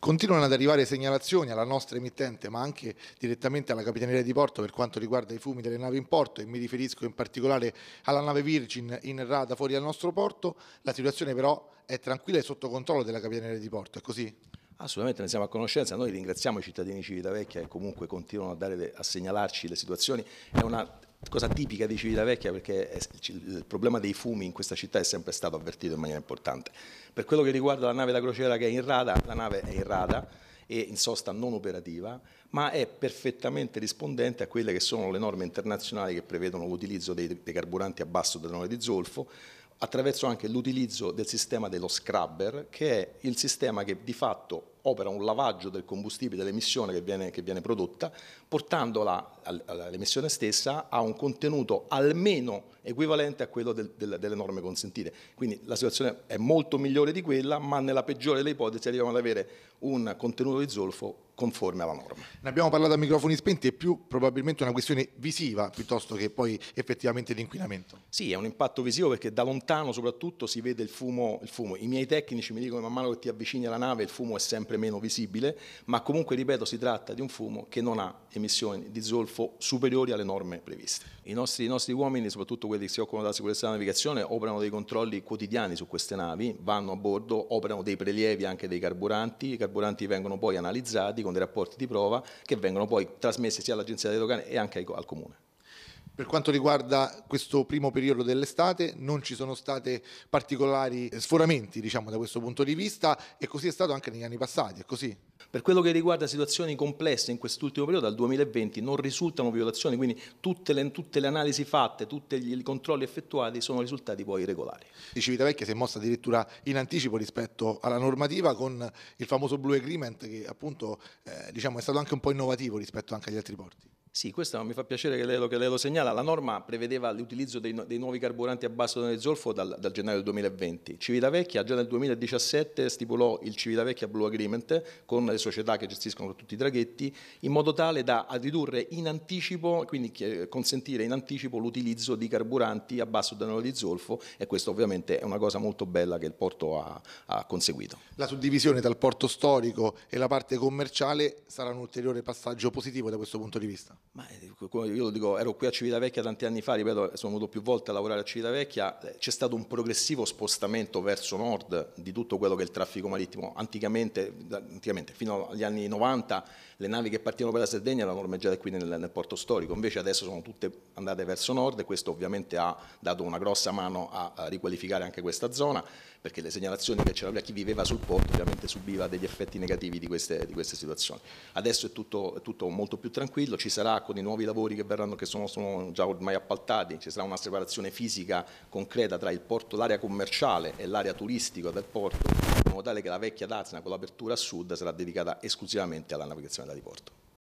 Continuano ad arrivare segnalazioni alla nostra emittente, ma anche direttamente alla Capitaneria di Porto per quanto riguarda i fumi delle navi in porto e mi riferisco in particolare alla nave Virgin in rada fuori dal nostro porto. La situazione però è tranquilla e sotto controllo della Capitaneria di Porto, è così? Assolutamente ne siamo a conoscenza, noi ringraziamo i cittadini Civitavecchia che comunque continuano a, dare, a segnalarci le situazioni, è una cosa tipica di Civitavecchia perché il problema dei fumi in questa città è sempre stato avvertito in maniera importante. Per quello che riguarda la nave da crociera che è in rada, la nave è in rada e in sosta non operativa, ma è perfettamente rispondente a quelle che sono le norme internazionali che prevedono l'utilizzo dei, dei carburanti a basso tenore di zolfo, attraverso anche l'utilizzo del sistema dello scrubber, che è il sistema che di fatto opera un lavaggio del combustibile, dell'emissione che viene, che viene prodotta, portandola all'emissione stessa a un contenuto almeno equivalente a quello del, del, delle norme consentite. Quindi la situazione è molto migliore di quella, ma nella peggiore delle ipotesi arriviamo ad avere un contenuto di zolfo conforme alla norma. Ne abbiamo parlato a microfoni spenti, è più probabilmente una questione visiva piuttosto che poi effettivamente di inquinamento. Sì, è un impatto visivo perché da lontano soprattutto si vede il fumo, il fumo. I miei tecnici mi dicono che man mano che ti avvicini alla nave il fumo è sempre meno visibile, ma comunque ripeto si tratta di un fumo che non ha emissioni di zolfo superiori alle norme previste. I nostri, i nostri uomini, soprattutto quelli che si occupano della sicurezza della navigazione, operano dei controlli quotidiani su queste navi, vanno a bordo, operano dei prelievi anche dei carburanti, i carburanti vengono poi analizzati con dei rapporti di prova che vengono poi trasmessi sia all'agenzia delle dogane e anche al comune. Per quanto riguarda questo primo periodo dell'estate non ci sono stati particolari eh, sforamenti diciamo, da questo punto di vista e così è stato anche negli anni passati, è così. Per quello che riguarda situazioni complesse in quest'ultimo periodo, dal 2020 non risultano violazioni, quindi tutte le, tutte le analisi fatte, tutti i controlli effettuati sono risultati poi regolari. Di Civitavecchia si è mossa addirittura in anticipo rispetto alla normativa con il famoso Blue Agreement che appunto eh, diciamo, è stato anche un po' innovativo rispetto anche agli altri porti. Sì, questo mi fa piacere che lei, che lei lo segnala. La norma prevedeva l'utilizzo dei, dei nuovi carburanti a basso tenore di zolfo dal, dal, gennaio del 2020. Civitavecchia già nel 2017 stipulò il Civitavecchia Blue Agreement con le società che gestiscono tutti i traghetti in modo tale da ridurre in anticipo, quindi consentire in anticipo l'utilizzo di carburanti a basso tenore di zolfo e questo ovviamente è una cosa molto bella che il porto ha, ha conseguito. La suddivisione dal porto storico e la parte commerciale sarà un ulteriore passaggio positivo da questo punto di vista. Ma eh, io lo dico, ero qui a Civitavecchia tanti anni fa, ripeto, sono venuto più volte a lavorare a Civitavecchia, eh, c'è stato un progressivo spostamento verso nord di tutto quello che è il traffico marittimo. Anticamente, anticamente fino agli anni 90, le navi che partivano per la Sardegna erano ormeggiate qui nel, nel, porto storico, invece adesso sono tutte andate verso nord e questo ovviamente ha dato una grossa mano a, a riqualificare anche questa zona, perché le segnalazioni che c'era per chi viveva sul porto ovviamente subiva degli effetti negativi di queste, di queste situazioni. Adesso è tutto, è tutto molto più tranquillo, ci sarà stacco dei nuovi lavori che, verranno, che sono, sono, già ormai appaltati, ci sarà una separazione fisica concreta tra il porto, l'area commerciale e l'area turistica del porto, in modo tale che la vecchia Dazna con l'apertura a sud sarà dedicata esclusivamente alla navigazione da diporto.